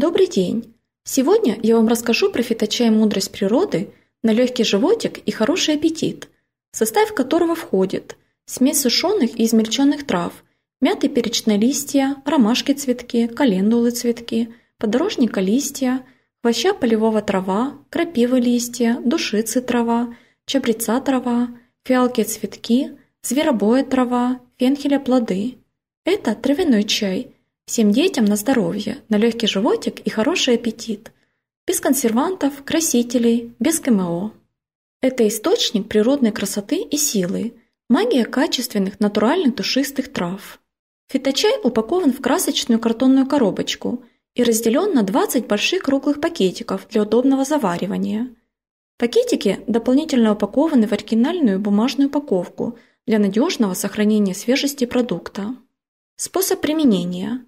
Добрый день! Сегодня я вам расскажу про фиточай «Мудрость природы» на легкий животик и хороший аппетит, состав которого входит смесь сушеных и измельченных трав, мяты перечные листья, ромашки цветки, календулы цветки, подорожника листья, хвоща полевого трава, крапивы листья, душицы трава, чабреца трава, фиалки цветки, зверобоя трава, фенхеля плоды. Это травяной чай – Всем детям на здоровье, на легкий животик и хороший аппетит. Без консервантов, красителей, без ГМО. Это источник природной красоты и силы, магия качественных натуральных душистых трав. Фиточай упакован в красочную картонную коробочку и разделен на 20 больших круглых пакетиков для удобного заваривания. Пакетики дополнительно упакованы в оригинальную бумажную упаковку для надежного сохранения свежести продукта. Способ применения –